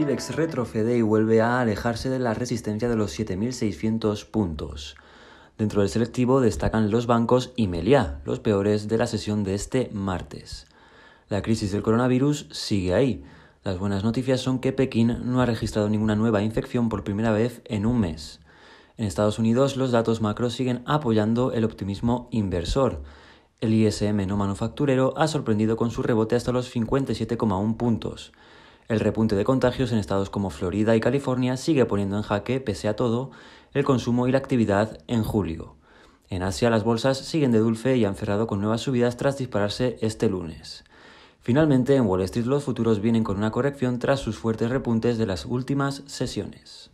IBEX retrocede y vuelve a alejarse de la resistencia de los 7.600 puntos. Dentro del selectivo destacan los bancos y Meliá, los peores de la sesión de este martes. La crisis del coronavirus sigue ahí. Las buenas noticias son que Pekín no ha registrado ninguna nueva infección por primera vez en un mes. En Estados Unidos los datos macro siguen apoyando el optimismo inversor. El ISM no manufacturero ha sorprendido con su rebote hasta los 57,1 puntos. El repunte de contagios en estados como Florida y California sigue poniendo en jaque, pese a todo, el consumo y la actividad en julio. En Asia las bolsas siguen de dulce y han cerrado con nuevas subidas tras dispararse este lunes. Finalmente, en Wall Street los futuros vienen con una corrección tras sus fuertes repuntes de las últimas sesiones.